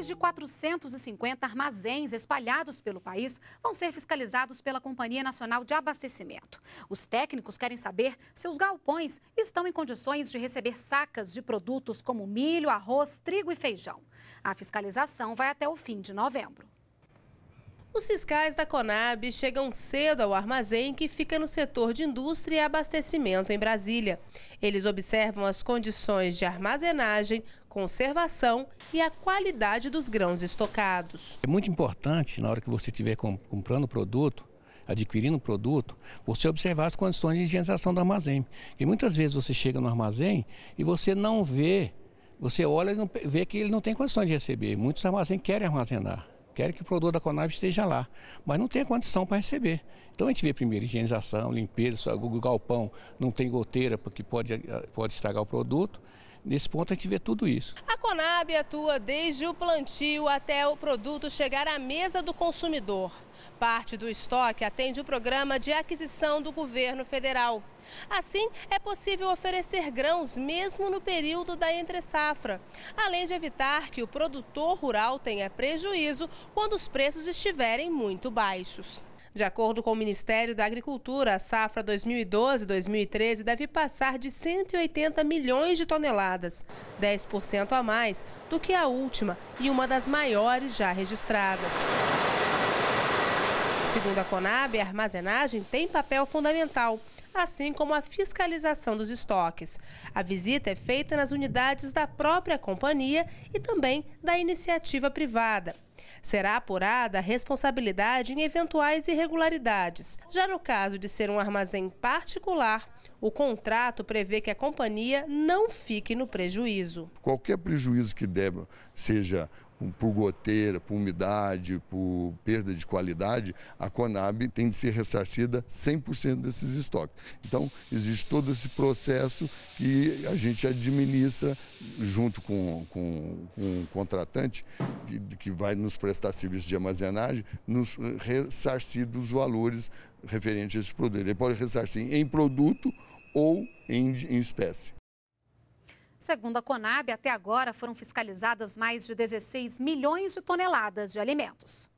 Mais de 450 armazéns espalhados pelo país vão ser fiscalizados pela Companhia Nacional de Abastecimento. Os técnicos querem saber se os galpões estão em condições de receber sacas de produtos como milho, arroz, trigo e feijão. A fiscalização vai até o fim de novembro. Os fiscais da Conab chegam cedo ao armazém que fica no setor de indústria e abastecimento em Brasília. Eles observam as condições de armazenagem, conservação e a qualidade dos grãos estocados. É muito importante, na hora que você estiver comprando o produto, adquirindo o produto, você observar as condições de higienização do armazém. E muitas vezes você chega no armazém e você não vê, você olha e vê que ele não tem condições de receber. Muitos armazéns querem armazenar quero que o produto da Conab esteja lá, mas não tem condição para receber. Então a gente vê primeiro higienização, limpeza, o galpão não tem goteira porque pode, eh, pode estragar o produto. Nesse ponto a gente vê tudo isso. Conab atua desde o plantio até o produto chegar à mesa do consumidor. Parte do estoque atende o programa de aquisição do governo federal. Assim, é possível oferecer grãos mesmo no período da entre-safra, além de evitar que o produtor rural tenha prejuízo quando os preços estiverem muito baixos. De acordo com o Ministério da Agricultura, a safra 2012-2013 deve passar de 180 milhões de toneladas, 10% a mais do que a última e uma das maiores já registradas. Segundo a Conab, a armazenagem tem papel fundamental assim como a fiscalização dos estoques. A visita é feita nas unidades da própria companhia e também da iniciativa privada. Será apurada a responsabilidade em eventuais irregularidades. Já no caso de ser um armazém particular, o contrato prevê que a companhia não fique no prejuízo. Qualquer prejuízo que der, seja por goteira, por umidade, por perda de qualidade, a Conab tem de ser ressarcida 100% desses estoques. Então, existe todo esse processo que a gente administra junto com, com, com o contratante, que, que vai nos prestar serviço de armazenagem, nos eh, ressarcir dos valores referente a esse produto. Ele pode sim em produto ou em, em espécie. Segundo a Conab, até agora foram fiscalizadas mais de 16 milhões de toneladas de alimentos.